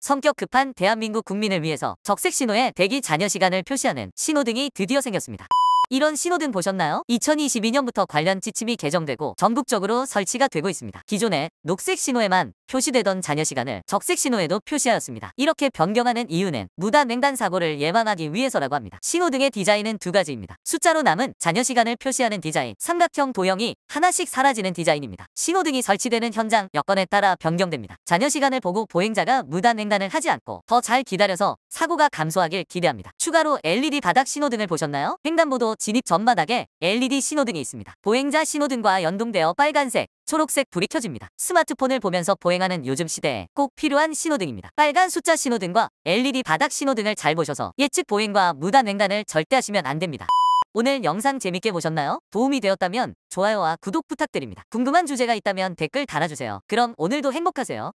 성격 급한 대한민국 국민을 위해서 적색 신호에 대기 잔여 시간을 표시하는 신호등이 드디어 생겼습니다. 이런 신호등 보셨나요? 2022년부터 관련 지침이 개정되고 전국적으로 설치가 되고 있습니다. 기존에 녹색 신호에만 표시되던 자녀 시간을 적색 신호에도 표시하였습니다. 이렇게 변경하는 이유는 무단 횡단 사고를 예방하기 위해서라고 합니다. 신호등의 디자인은 두 가지입니다. 숫자로 남은 자녀 시간을 표시하는 디자인, 삼각형 도형이 하나씩 사라지는 디자인입니다. 신호등이 설치되는 현장 여건에 따라 변경됩니다. 자녀 시간을 보고 보행자가 무단 횡단을 하지 않고 더 잘 기다려서 사고가 감소하길 기대합니다. 추가로 LED 바닥 신호등을 보셨나요? 횡단보도 진입 전바닥에 LED 신호등이 있습니다. 보행자 신호등과 연동되어 빨간색, 초록색 불이 켜집니다. 스마트폰을 보면서 보행하는 요즘 시대에 꼭 필요한 신호등입니다. 빨간 숫자 신호등과 LED 바닥 신호등을 잘 보셔서 예측 보행과 무단 횡단을 절대 하시면 안 됩니다. 오늘 영상 재밌게 보셨나요? 도움이 되었다면 좋아요와 구독 부탁드립니다. 궁금한 주제가 있다면 댓글 달아주세요. 그럼 오늘도 행복하세요.